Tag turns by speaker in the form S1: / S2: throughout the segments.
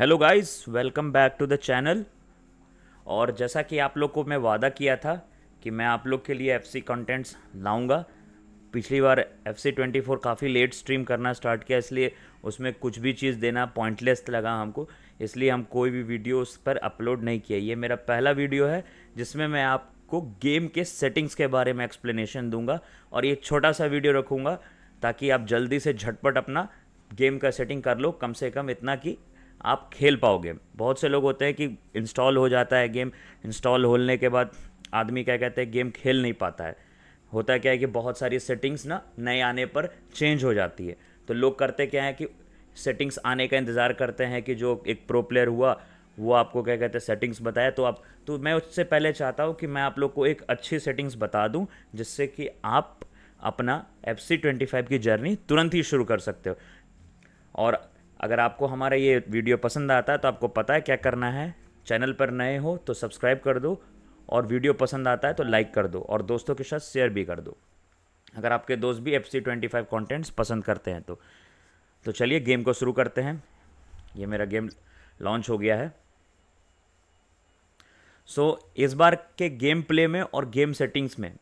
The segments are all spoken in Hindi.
S1: hello guys welcome back to the channel और जैसा कि आप लोग को मैं वादा किया था कि मैं आप लोग के लिए एफसी कंटेंट्स लाऊंगा पिछली बार एफ सी ट्वेंटी फोर काफ़ी लेट स्ट्रीम करना स्टार्ट किया इसलिए उसमें कुछ भी चीज़ देना पॉइंटलेस लगा हमको इसलिए हम कोई भी वीडियो उस पर अपलोड नहीं किया ये मेरा पहला वीडियो है जिसमें मैं आपको गेम के सेटिंग्स के बारे में एक्सप्लेनेशन दूंगा और ये छोटा सा वीडियो रखूँगा ताकि आप जल्दी से झटपट अपना गेम का सेटिंग कर लो कम से कम इतना कि आप खेल पाओगे बहुत से लोग होते हैं कि इंस्टॉल हो जाता है गेम इंस्टॉल होने के बाद आदमी क्या कहते हैं गेम खेल नहीं पाता है होता क्या है कि बहुत सारी सेटिंग्स ना नए आने पर चेंज हो जाती है तो लोग करते क्या है कि सेटिंग्स आने का इंतज़ार करते हैं कि जो एक प्रो प्लेयर हुआ वो आपको क्या कहते हैं सेटिंग्स बताया तो आप तो मैं उससे पहले चाहता हूँ कि मैं आप लोग को एक अच्छी सेटिंग्स बता दूँ जिससे कि आप अपना एफ सी ट्वेंटी फाइव की जर्नी तुरंत ही शुरू कर सकते हो और अगर आपको हमारा ये वीडियो पसंद आता है तो आपको पता है क्या करना है चैनल पर नए हो तो सब्सक्राइब कर दो और वीडियो पसंद आता है तो लाइक कर दो और दोस्तों के साथ शेयर भी कर दो अगर आपके दोस्त भी F C twenty five contents पसंद करते हैं तो तो चलिए गेम को शुरू करते हैं ये मेरा गेम लॉन्च हो गया है सो so, इस बार के गेम प्ले में और गेम सेटिंग्स में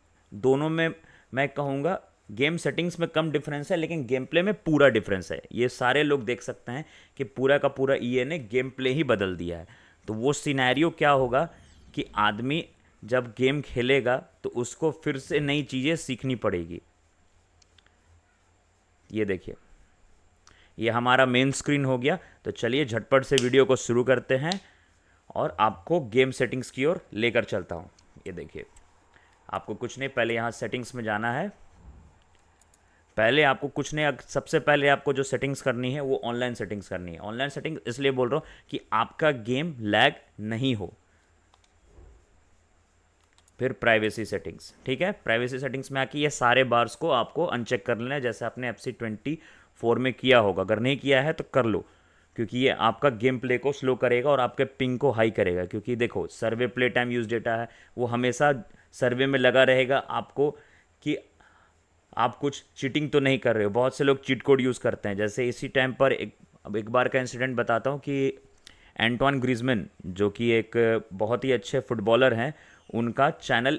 S1: दोनों में मैं कहूँगा गेम सेटिंग्स में कम डिफरेंस है लेकिन गेम प्ले में पूरा डिफरेंस है ये सारे लोग देख सकते हैं कि पूरा का पूरा ई e ने गेम प्ले ही बदल दिया है तो वो सिनेरियो क्या होगा कि आदमी जब गेम खेलेगा तो उसको फिर से नई चीज़ें सीखनी पड़ेगी ये देखिए ये हमारा मेन स्क्रीन हो गया तो चलिए झटपट से वीडियो को शुरू करते हैं और आपको गेम सेटिंग्स की ओर लेकर चलता हूँ ये देखिए आपको कुछ नहीं पहले यहाँ सेटिंग्स में जाना है पहले आपको कुछ नहीं सबसे पहले आपको जो सेटिंग्स करनी है वो ऑनलाइन सेटिंग्स करनी है ऑनलाइन सेटिंग इसलिए बोल रहा हूँ कि आपका गेम लैग नहीं हो फिर प्राइवेसी सेटिंग्स ठीक है प्राइवेसी सेटिंग्स में आके ये सारे बार्स को आपको अनचेक कर लेना है जैसे आपने एफ सी ट्वेंटी फोर में किया होगा अगर नहीं किया है तो कर लो क्योंकि ये आपका गेम प्ले को स्लो करेगा और आपके पिंग को हाई करेगा क्योंकि देखो survey play time use data है वो हमेशा सर्वे में लगा रहेगा आपको कि आप कुछ चीटिंग तो नहीं कर रहे हो बहुत से लोग चीट कोड यूज़ करते हैं जैसे इसी टाइम पर एक अब एक बार का इंसिडेंट बताता हूँ कि एंटोन ग्रीजमिन जो कि एक बहुत ही अच्छे फुटबॉलर हैं उनका चैनल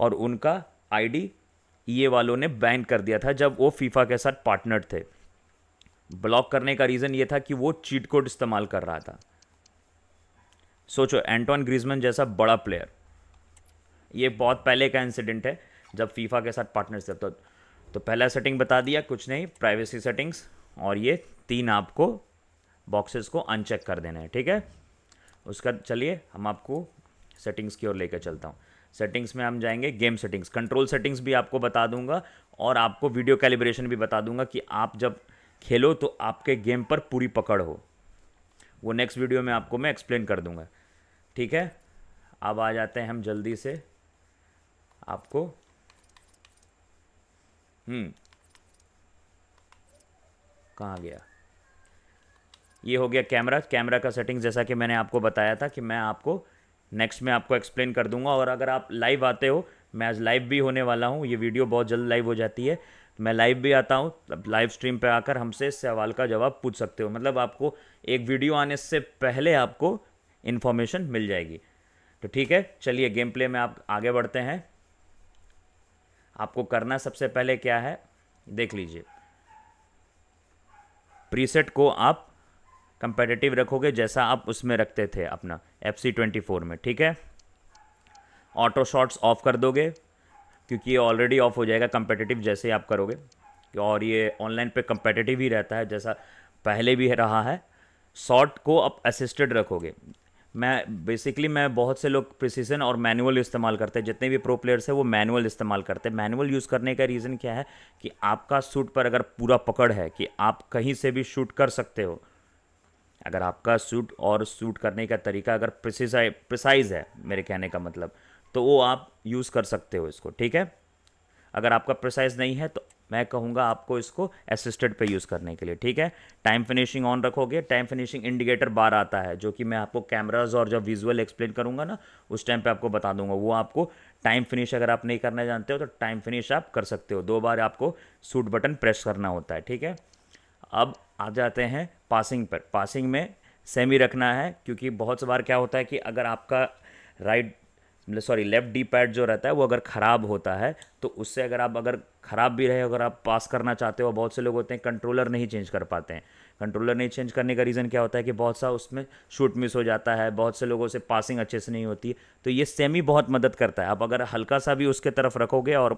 S1: और उनका आईडी ये वालों ने बैन कर दिया था जब वो फीफा के साथ पार्टनर थे ब्लॉक करने का रीज़न ये था कि वो चीट कोड इस्तेमाल कर रहा था सोचो एंटोन ग्रीजमन जैसा बड़ा प्लेयर ये बहुत पहले का इंसिडेंट है जब फीफा के साथ पार्टनरशिप तो तो पहला सेटिंग बता दिया कुछ नहीं प्राइवेसी सेटिंग्स और ये तीन आपको बॉक्सेस को अनचेक कर देना है ठीक है उसका चलिए हम आपको सेटिंग्स की ओर लेकर चलता हूँ सेटिंग्स में हम जाएंगे गेम सेटिंग्स कंट्रोल सेटिंग्स भी आपको बता दूंगा और आपको वीडियो कैलिब्रेशन भी बता दूंगा कि आप जब खेलो तो आपके गेम पर पूरी पकड़ हो वो नेक्स्ट वीडियो में आपको मैं एक्सप्लेन कर दूंगा ठीक है अब आ जाते हैं हम जल्दी से आपको हम्म कहाँ गया ये हो गया कैमरा कैमरा का सेटिंग जैसा कि मैंने आपको बताया था कि मैं आपको नेक्स्ट में आपको एक्सप्लेन कर दूंगा और अगर आप लाइव आते हो मैं आज लाइव भी होने वाला हूँ ये वीडियो बहुत जल्द लाइव हो जाती है मैं लाइव भी आता हूँ लाइव स्ट्रीम पे आकर हमसे सवाल का जवाब पूछ सकते हो मतलब आपको एक वीडियो आने से पहले आपको इन्फॉर्मेशन मिल जाएगी तो ठीक है चलिए गेम प्ले में आप आगे बढ़ते हैं आपको करना सबसे पहले क्या है देख लीजिए प्रीसेट को आप कंपेटिटिव रखोगे जैसा आप उसमें रखते थे अपना एफ सी ट्वेंटी फोर में ठीक है ऑटो शॉट्स ऑफ कर दोगे क्योंकि ये ऑलरेडी ऑफ हो जाएगा कंपेटिटिव जैसे ही आप करोगे और ये ऑनलाइन पे कंपेटिटिव ही रहता है जैसा पहले भी रहा है शॉर्ट को आप असिस्टेड रखोगे मैं बेसिकली मैं बहुत से लोग प्रिसीजन और मैनुअल इस्तेमाल करते हैं जितने भी प्रो प्लेयर्स हैं वो मैनुअल इस्तेमाल करते हैं मैनुअल यूज़ करने का रीज़न क्या है कि आपका सूट पर अगर पूरा पकड़ है कि आप कहीं से भी शूट कर सकते हो अगर आपका सूट और सूट करने का तरीका अगर प्रिसाइज प्रिसाइज है मेरे कहने का मतलब तो वो आप यूज़ कर सकते हो इसको ठीक है अगर आपका प्रिसाइज नहीं है तो मैं कहूँगा आपको इसको असिस्टेड पे यूज़ करने के लिए ठीक है टाइम फिनिशिंग ऑन रखोगे टाइम फिनिशिंग इंडिकेटर बार आता है जो कि मैं आपको कैमराज और जब विजुअल एक्सप्लेन करूँगा ना उस टाइम पे आपको बता दूंगा वो आपको टाइम फिनिश अगर आप नहीं करना जानते हो तो टाइम फिनिश आप कर सकते हो दो बार आपको सूट बटन प्रेस करना होता है ठीक है अब आ जाते हैं पासिंग पर पासिंग में सेमी रखना है क्योंकि बहुत से बार क्या होता है कि अगर आपका right sorry left D pad जो रहता है वो अगर ख़राब होता है तो उससे अगर आप अगर ख़राब भी रहे अगर आप पास करना चाहते हो बहुत से लोग होते हैं कंट्रोलर नहीं चेंज कर पाते हैं कंट्रोलर नहीं चेंज करने का रीज़न क्या होता है कि बहुत सा उसमें शूट मिस हो जाता है बहुत से लोगों से पासिंग अच्छे से नहीं होती तो ये सेमी बहुत मदद करता है आप अगर हल्का सा भी उसके तरफ रखोगे और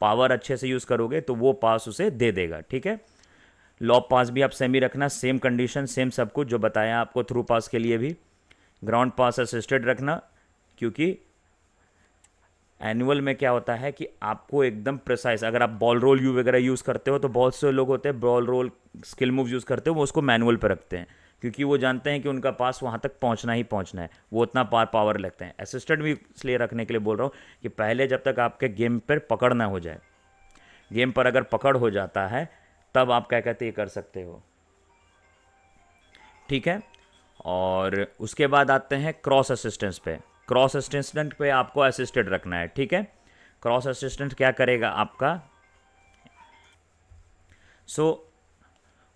S1: पावर अच्छे से यूज़ करोगे तो वो पास उसे दे देगा ठीक है लॉप पास भी आप सेमी रखना सेम कंडीशन सेम सब कुछ जो बताया आपको थ्रू पास के लिए भी ग्राउंड पास असिस्टेड रखना क्योंकि एनुअल में क्या होता है कि आपको एकदम प्रिसाइज अगर आप बॉल रोल यू वगैरह यूज़ करते हो तो बहुत से लोग होते हैं ball roll skill move use करते हो वो उसको मैनुअल पर रखते हैं क्योंकि वो जानते हैं कि उनका पास वहाँ तक पहुँचना ही पहुँचना है वो उतना पार पावर लगते हैं असिस्टेंट भी इसलिए रखने के लिए बोल रहा हूँ कि पहले जब तक आपके गेम पर पकड़ ना हो जाए गेम पर अगर पकड़ हो जाता है तब आप क्या कहते ये कर सकते हो ठीक है और उसके बाद आते हैं क्रॉस असिस्टेंस पे क्रॉस असिस्टेंट पे आपको असिस्टेड रखना है ठीक है क्रॉस असिस्टेंट क्या करेगा आपका सो so,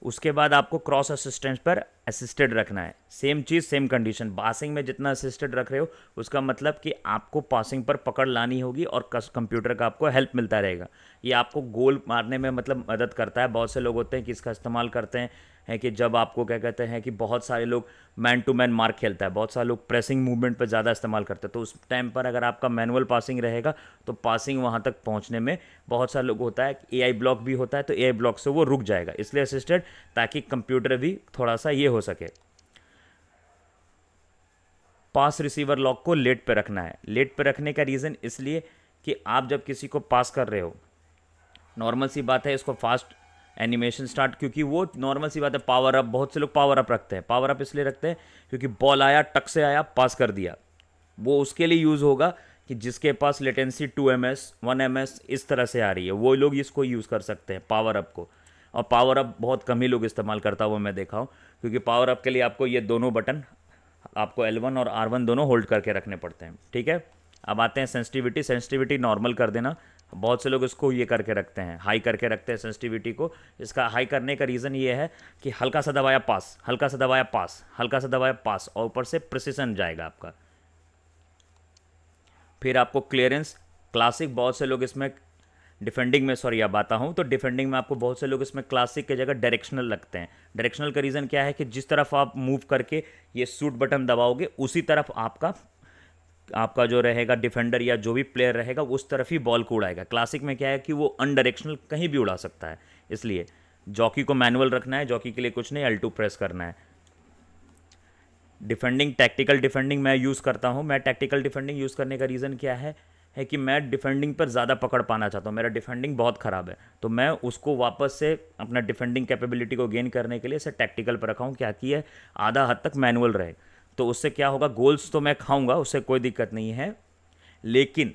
S1: उसके बाद आपको क्रॉस असिस्टेंट पर असिस्टेड रखना है सेम चीज़ सेम कंडीशन पासिंग में जितना असिस्टेड रख रहे हो उसका मतलब कि आपको पासिंग पर पकड़ लानी होगी और कंप्यूटर का आपको हेल्प मिलता रहेगा ये आपको गोल मारने में मतलब मदद करता है बहुत से लोग होते हैं कि इसका इस्तेमाल करते हैं हैं कि जब आपको क्या कहते हैं कि बहुत सारे लोग मैन टू मैन मार्क खेलता है बहुत सारे लोग प्रेसिंग मूवमेंट पर ज़्यादा इस्तेमाल करते हैं तो उस टाइम पर अगर आपका मैनुअल पासिंग रहेगा तो पासिंग वहाँ तक पहुँचने में बहुत सारे लोग होता है ए आई ब्लॉक भी होता है तो ए आई ब्लॉक से वो रुक जाएगा इसलिए असिस्टेड ताकि कंप्यूटर भी थोड़ा सा ये हो सके पास रिसीवर लॉक को लेट पर रखना है लेट पर रखने का रीज़न इसलिए कि आप जब किसी को पास कर रहे हो नॉर्मल सी बात है इसको फास्ट एनिमेशन स्टार्ट क्योंकि वो नॉर्मल सी बात है पावर अप बहुत से लोग पावर अप रखते हैं पावर अप इसलिए रखते हैं क्योंकि बॉल आया टक से आया पास कर दिया वो उसके लिए यूज़ होगा कि जिसके पास latency two M S one M S इस तरह से आ रही है वो लोग इसको यूज़ कर सकते हैं पावर अप को और पावर अप बहुत कम ही लोग इस्तेमाल करता हुआ मैं देखा हूँ क्योंकि पावर अप के लिए आपको ये दोनों बटन आपको एल वन और आर वन दोनों होल्ड करके रखने पड़ते हैं ठीक है अब आते हैं सेंसिटिविटी सेंसिटिविटी नॉर्मल कर देना बहुत से लोग इसको ये करके रखते हैं हाई करके रखते हैं सेंसिटिविटी को इसका हाई करने का रीज़न ये है कि हल्का सा दबाया पास हल्का सा दबाया पास हल्का सा दबाया पास और ऊपर से प्रसिशन जाएगा आपका फिर आपको क्लियरेंस क्लासिक बहुत से लोग इसमें डिफेंडिंग में सॉरी अब आता हूँ तो डिफेंडिंग में आपको बहुत से लोग इसमें क्लासिक की जगह डायरेक्शनल लगते हैं डायरेक्शनल का रीज़न क्या है कि जिस तरफ आप मूव करके ये सूट बटन दबाओगे उसी तरफ आपका आपका जो रहेगा डिफेंडर या जो भी प्लेयर रहेगा उस तरफ ही बॉल को उड़ाएगा क्लासिक में क्या है कि वो अनडायरेक्शनल कहीं भी उड़ा सकता है इसलिए जॉकी को मैनुअल रखना है जॉकी के लिए कुछ नहीं एल टू प्रेस करना है डिफेंडिंग टैक्टिकल डिफेंडिंग मैं यूज़ करता हूँ मैं टैक्टिकल डिफेंडिंग यूज़ करने का रीज़न क्या है है कि मैं डिफेंडिंग पर ज़्यादा पकड़ पाना चाहता हूँ मेरा डिफेंडिंग बहुत ख़राब है तो मैं उसको वापस से अपना डिफेंडिंग कैपेबिलिटी को गेन करने के लिए इसे टैक्टिकल पर रखा हूँ क्या कि है आधा हद तक मैनुअल रहे तो उससे क्या होगा गोल्स तो मैं खाऊंगा उससे कोई दिक्कत नहीं है लेकिन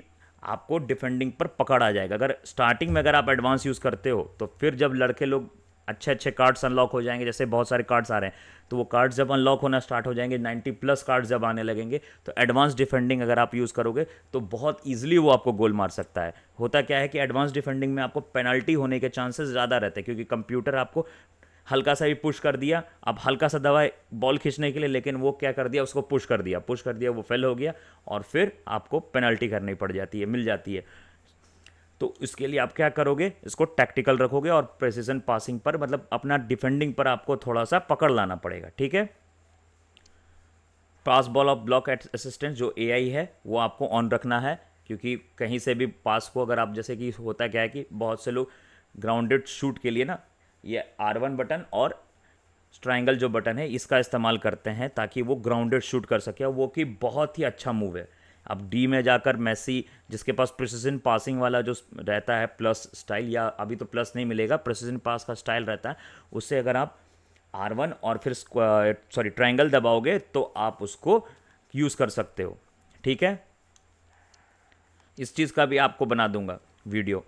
S1: आपको डिफेंडिंग पर पकड़ आ जाएगा अगर स्टार्टिंग में अगर आप एडवांस यूज़ करते हो तो फिर जब लड़के लोग अच्छे अच्छे कार्ड्स अनलॉक हो जाएंगे जैसे बहुत सारे कार्ड्स आ रहे हैं तो वो कार्ड्स जब अनलॉक होना स्टार्ट हो जाएंगे 90 प्लस कार्ड्स जब आने लगेंगे तो एडवांस डिफेंडिंग अगर आप यूज़ करोगे तो बहुत ईजिली वो आपको गोल मार सकता है होता क्या है कि एडवांस डिफेंडिंग में आपको पेनल्टी होने के चांसेस ज़्यादा रहते हैं क्योंकि कंप्यूटर आपको हल्का सा भी पुश कर दिया अब हल्का सा दवा बॉल खींचने के लिए लेकिन वो क्या कर दिया उसको पुश कर दिया पुश कर दिया वो फेल हो गया और फिर आपको पेनल्टी करनी पड़ जाती है मिल जाती है तो इसके लिए आप क्या करोगे इसको टैक्टिकल रखोगे और प्रेसिजन पासिंग पर मतलब अपना डिफेंडिंग पर आपको थोड़ा सा पकड़ लाना पड़ेगा ठीक है pass ball of block assistant जो ए है वो आपको ऑन रखना है क्योंकि कहीं से भी पास को अगर आप जैसे कि होता क्या है कि बहुत से लोग ग्राउंडेड शूट के लिए ना ये आर वन बटन और ट्राइंगल जो बटन है इसका इस्तेमाल करते हैं ताकि वो ग्राउंडेड शूट कर सके वो कि बहुत ही अच्छा मूव है अब डी में जाकर मैसी जिसके पास प्रोसीजन पासिंग वाला जो रहता है प्लस स्टाइल या अभी तो प्लस नहीं मिलेगा प्रिसीजन पास का स्टाइल रहता है उससे अगर आप आर वन और फिर सॉरी ट्राइंगल दबाओगे तो आप उसको यूज़ कर सकते हो ठीक है इस चीज़ का भी आपको बना दूंगा वीडियो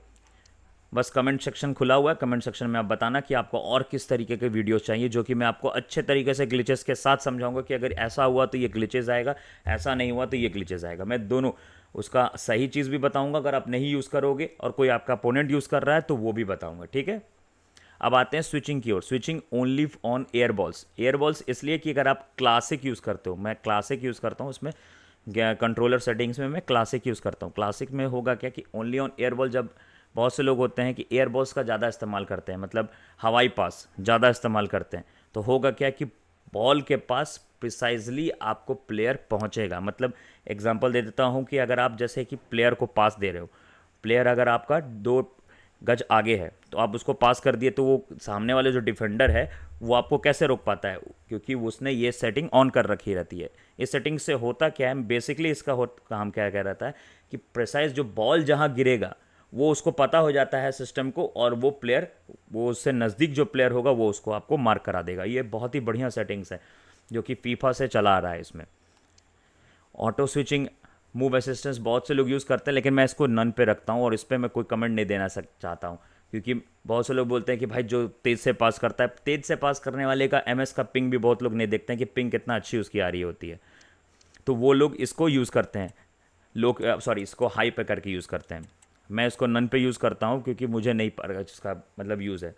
S1: बस कमेंट सेक्शन खुला हुआ है कमेंट सेक्शन में आप बताना कि आपको और किस तरीके के वीडियोस चाहिए जो कि मैं आपको अच्छे तरीके से ग्लिचेस के साथ समझाऊंगा कि अगर ऐसा हुआ तो ये ग्लिचेस आएगा ऐसा नहीं हुआ तो ये ग्लिचेस आएगा मैं दोनों उसका सही चीज़ भी बताऊँगा अगर आप नहीं यूज़ करोगे और कोई आपका अपोनेंट यूज़ कर रहा है तो वो भी बताऊँगा ठीक है अब आते हैं स्विचिंग की ओर switching only on air balls air balls इसलिए कि अगर आप क्लासिक यूज़ करते हो मैं क्लासिक यूज़ करता हूँ उसमें कंट्रोलर सेटिंग्स में मैं क्लासिक यूज़ करता हूँ क्लासिक में होगा क्या कि ओनली ऑन एयर बॉल जब बहुत से लोग होते हैं कि एयरबॉस का ज़्यादा इस्तेमाल करते हैं मतलब हवाई पास ज़्यादा इस्तेमाल करते हैं तो होगा क्या कि बॉल के पास प्रिसाइजली आपको प्लेयर पहुंचेगा मतलब एग्जांपल दे देता हूं कि अगर आप जैसे कि प्लेयर को पास दे रहे हो प्लेयर अगर आपका दो गज आगे है तो आप उसको पास कर दिए तो वो सामने वाले जो डिफेंडर है वो आपको कैसे रोक पाता है क्योंकि उसने ये सेटिंग ऑन कर रखी रहती है इस सेटिंग से होता क्या है बेसिकली इसका हो काम क्या कह रहता है कि प्रेसाइज जो बॉल जहाँ गिरेगा वो उसको पता हो जाता है सिस्टम को और वो प्लेयर वो उससे नज़दीक जो प्लेयर होगा वो उसको आपको मार्क करा देगा ये बहुत ही बढ़िया सेटिंग्स है जो कि फीफा से चला आ रहा है इसमें ऑटो स्विचिंग मूव असिस्टेंस बहुत से लोग यूज़ करते हैं लेकिन मैं इसको नन पे रखता हूँ और इस पर मैं कोई कमेंट नहीं देना सक चाहता हूँ क्योंकि बहुत से लोग बोलते हैं कि भाई जो तेज़ से पास करता है तेज़ से पास करने वाले का एम का पिंग भी बहुत लोग नहीं देखते हैं कि पिंग कितना अच्छी उसकी आ रही होती है तो वो लोग इसको यूज़ करते हैं लोग सॉरी इसको हाई पे करके यूज़ करते हैं मैं इसको नन पे यूज़ करता हूँ क्योंकि मुझे नहीं पा रहा इसका मतलब यूज़ है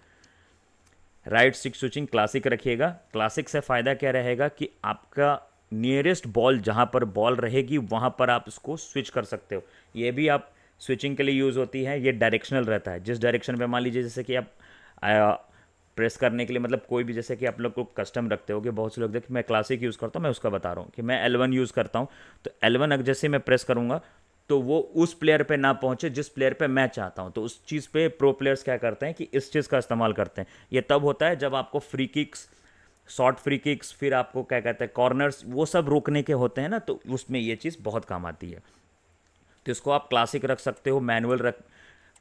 S1: राइट सिक्स स्विचिंग क्लासिक रखिएगा क्लासिक से फ़ायदा क्या रहेगा कि आपका नियरेस्ट बॉल जहाँ पर बॉल रहेगी वहाँ पर आप इसको स्विच कर सकते हो ये भी आप स्विचिंग के लिए यूज़ होती है ये डायरेक्शनल रहता है जिस डायरेक्शन पे मान लीजिए जैसे कि आप प्रेस करने के लिए मतलब कोई भी जैसे कि आप लोग को कस्टम रखते हो कि बहुत से लोग देखिए मैं क्लासिक यूज़ करता हूँ मैं उसका बता रहा हूँ कि मैं एलवन यूज़ करता हूँ तो एलवन अगर जैसे मैं प्रेस करूँगा तो वो उस प्लेयर पे ना पहुंचे जिस प्लेयर पे मैं चाहता हूं तो उस चीज़ पे प्रो प्लेयर्स क्या करते हैं कि इस चीज़ का इस्तेमाल करते हैं ये तब होता है जब आपको free kicks short free kicks फिर आपको क्या कहते हैं कॉर्नर्स वो सब रोकने के होते हैं ना तो उसमें ये चीज़ बहुत काम आती है तो इसको आप क्लासिक रख सकते हो मैनुअल रख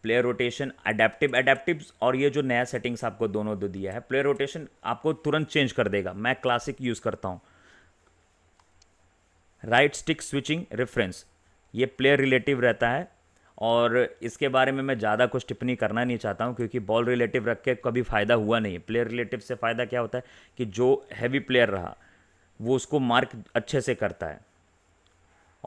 S1: प्लेयर रोटेशन अडेप्टिव अडेप्टिव और ये जो नया सेटिंग्स आपको दोनों दो दिया है प्लेयर रोटेशन आपको तुरंत चेंज कर देगा मैं क्लासिक यूज़ करता हूँ राइट स्टिक स्विचिंग रेफरेंस ये प्लेयर रिलेटिव रहता है और इसके बारे में मैं ज़्यादा कुछ टिप्पणी करना नहीं चाहता हूँ क्योंकि बॉल रिलेटिव रख के कभी फ़ायदा हुआ नहीं है प्लेयर रिलेटिव से फ़ायदा क्या होता है कि जो हैवी प्लेयर रहा वो उसको मार्क अच्छे से करता है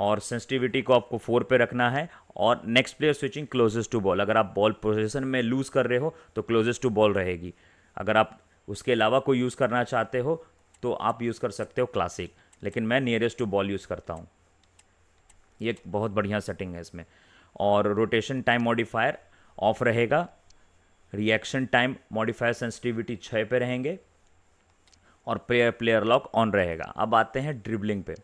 S1: और सेंसिटिविटी को आपको फोर पे रखना है और next player switching closest to ball अगर आप बॉल पोजिशन में लूज़ कर रहे हो तो क्लोजेस्ट टू बॉल रहेगी अगर आप उसके अलावा कोई यूज़ करना चाहते हो तो आप यूज़ कर सकते हो क्लासिक लेकिन मैं नियरेस्ट टू बॉल यूज़ करता हूँ ये बहुत बढ़िया सेटिंग है इसमें और रोटेशन टाइम मॉडिफायर ऑफ रहेगा रिएक्शन टाइम मॉडिफायर सेंसिटिविटी छः पे रहेंगे और प्लेयर प्लेयर लॉक ऑन रहेगा अब आते हैं ड्रिबलिंग पे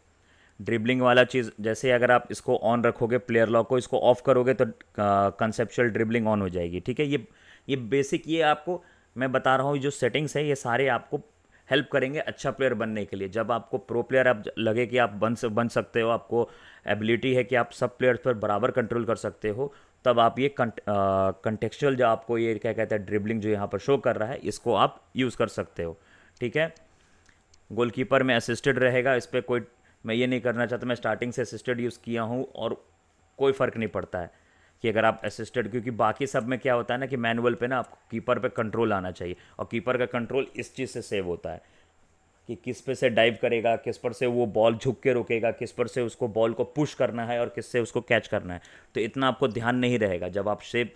S1: ड्रिबलिंग वाला चीज़ जैसे अगर आप इसको ऑन रखोगे प्लेयर लॉक को इसको ऑफ करोगे तो कंसेप्चुअल ड्रिबलिंग ऑन हो जाएगी ठीक है ये ये बेसिक ये आपको मैं बता रहा हूँ जो सेटिंग्स है ये सारे आपको हेल्प करेंगे अच्छा प्लेयर बनने के लिए जब आपको प्रो प्लेयर आप लगे कि आप बन बन सकते हो आपको एबिलिटी है कि आप सब प्लेयर्स पर बराबर कंट्रोल कर सकते हो तब आप ये कंटेक्चुअल जो आपको ये क्या कहते हैं ड्रिबलिंग जो यहाँ पर शो कर रहा है इसको आप यूज़ कर सकते हो ठीक है गोलकीपर में असिस्टेड रहेगा इस पर कोई मैं ये नहीं करना चाहता मैं स्टार्टिंग से असिस्टेड यूज़ किया हूँ और कोई फ़र्क नहीं पड़ता है कि अगर आप असिस्टेड क्योंकि बाकी सब में क्या होता है ना कि मैनुअल पे ना आपको कीपर पे कंट्रोल आना चाहिए और कीपर का कंट्रोल इस चीज़ से सेव होता है कि किस पे से डाइव करेगा किस पर से वो बॉल झुक के रुकेगा किस पर से उसको बॉल को पुश करना है और किस से उसको कैच करना है तो इतना आपको ध्यान नहीं रहेगा जब आप शेप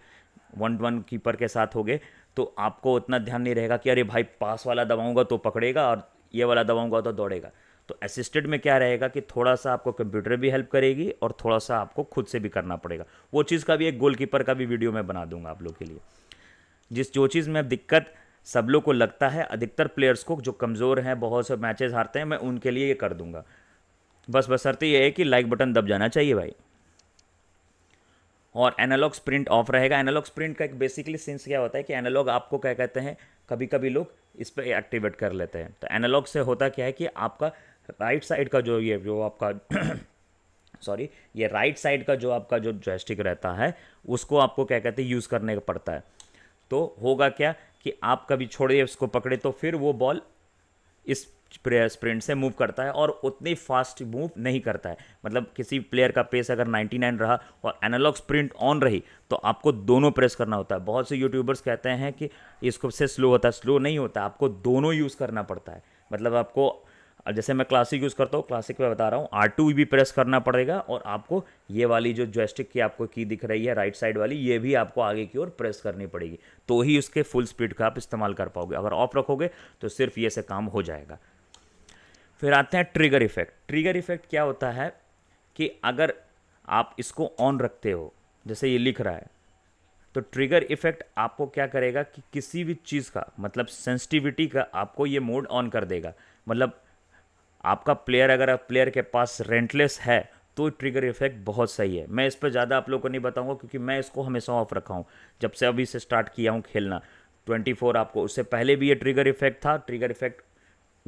S1: वन वन कीपर के साथ होगे तो आपको उतना ध्यान नहीं रहेगा कि अरे भाई पास वाला दबाऊंगा तो पकड़ेगा और ये वाला दबाऊंगा तो दौड़ेगा तो असिस्टेड में क्या रहेगा कि थोड़ा सा आपको कंप्यूटर भी हेल्प करेगी और थोड़ा सा आपको खुद से भी करना पड़ेगा वो चीज़ का भी एक गोलकीपर का भी वीडियो मैं बना दूंगा आप लोग के लिए जिस जो चीज़ में दिक्कत सब लोग को लगता है अधिकतर प्लेयर्स को जो कमज़ोर हैं बहुत से मैचेस हारते हैं मैं उनके लिए ये कर दूंगा बस बसरते ये है कि लाइक बटन दब जाना चाहिए भाई और एनालॉग स्प्रिंट ऑफ रहेगा एनालॉग स्प्रिंट का एक बेसिकली सेंस क्या होता है कि एनालॉग आपको क्या कहते हैं कभी कभी लोग इस पर एक्टिवेट कर लेते हैं तो एनालॉग से होता क्या है कि आपका राइट साइड का जो ये जो आपका सॉरी ये राइट साइड का जो आपका जो जॉयस्टिक रहता है उसको आपको क्या कहते हैं यूज़ करने का पड़ता है तो होगा क्या कि आप कभी छोड़िए उसको पकड़े तो फिर वो बॉल इस स्प्रिंट से मूव करता है और उतनी फास्ट मूव नहीं करता है मतलब किसी प्लेयर का पेस अगर 99 रहा और एनालॉग स्प्रिंट ऑन रही तो आपको दोनों प्रेस करना होता है बहुत से यूट्यूबर्स कहते हैं कि इसको से स्लो होता है स्लो नहीं होता आपको दोनों यूज़ करना पड़ता है मतलब आपको और जैसे मैं क्लासिक यूज़ करता हूँ क्लासिक में बता रहा हूँ आर टू भी प्रेस करना पड़ेगा और आपको ये वाली जो जोस्टिक की आपको की दिख रही है राइट साइड वाली ये भी आपको आगे की ओर प्रेस करनी पड़ेगी तो ही उसके फुल स्पीड का आप इस्तेमाल कर पाओगे अगर ऑफ रखोगे तो सिर्फ ये से काम हो जाएगा फिर आते हैं ट्रिगर इफेक्ट ट्रिगर इफेक्ट क्या होता है कि अगर आप इसको ऑन रखते हो जैसे ये लिख रहा है तो ट्रिगर इफेक्ट आपको क्या करेगा कि किसी भी चीज़ का मतलब सेंसिटिविटी का आपको ये मोड ऑन कर देगा मतलब आपका प्लेयर अगर आप प्लेयर के पास रेंटलेस है तो ट्रिगर इफेक्ट बहुत सही है मैं इस पर ज़्यादा आप लोग को नहीं बताऊंगा क्योंकि मैं इसको हमेशा ऑफ रखा हूँ जब से अभी से स्टार्ट किया हूँ खेलना 24 आपको उससे पहले भी ये ट्रिगर इफेक्ट था ट्रिगर इफेक्ट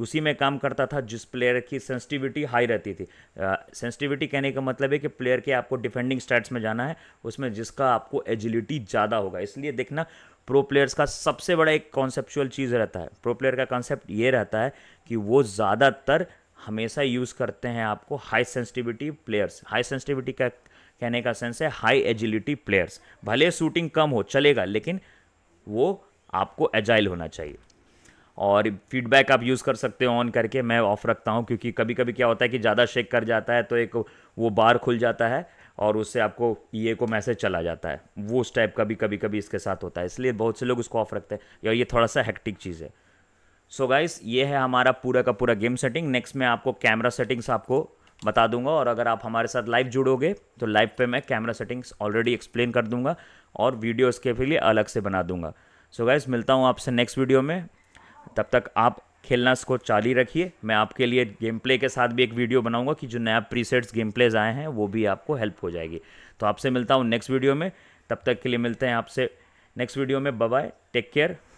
S1: उसी में काम करता था जिस प्लेयर की सेंसिटिविटी हाई रहती थी सेंसिटिविटी uh, कहने का मतलब है कि प्लेयर के आपको डिफेंडिंग स्टैट्स में जाना है उसमें जिसका आपको एजिलिटी ज़्यादा होगा इसलिए देखना प्रो प्लेयर्स का सबसे बड़ा एक कॉन्सेप्चुअल चीज़ रहता है प्रो प्लेयर का कॉन्सेप्ट ये रहता है कि वो ज़्यादातर हमेशा यूज़ करते हैं आपको high sensitivity players high sensitivity का कहने का सेंस है हाई एजिलिटी प्लेयर्स भले शूटिंग कम हो चलेगा लेकिन वो आपको एजाइल होना चाहिए और फीडबैक आप यूज़ कर सकते हो ऑन करके मैं ऑफ रखता हूँ क्योंकि कभी कभी क्या होता है कि ज़्यादा शेक कर जाता है तो एक वो बार खुल जाता है और उससे आपको ई e को मैसेज चला जाता है वो उस टाइप का भी कभी कभी इसके साथ होता है इसलिए बहुत से लोग उसको ऑफ रखते हैं या ये थोड़ा सा हेक्टिक चीज़ है सो गाइस ये है हमारा पूरा का पूरा गेम सेटिंग नेक्स्ट में आपको कैमरा सेटिंग्स आपको बता दूंगा और अगर आप हमारे साथ लाइव जुड़ोगे तो लाइव पे मैं कैमरा सेटिंग्स ऑलरेडी एक्सप्लेन कर दूंगा और वीडियोस के लिए अलग से बना दूंगा सो so गाइस मिलता हूँ आपसे नेक्स्ट वीडियो में तब तक आप खेलना इसको चाली रखिए मैं आपके लिए गेम प्ले के साथ भी एक वीडियो बनाऊंगा कि जो नया प्रीसेट्स गेम प्लेज आए हैं वो भी आपको हेल्प हो जाएगी तो आपसे मिलता हूँ नेक्स्ट वीडियो में तब तक के लिए मिलते हैं आपसे नेक्स्ट वीडियो में बाय टेक केयर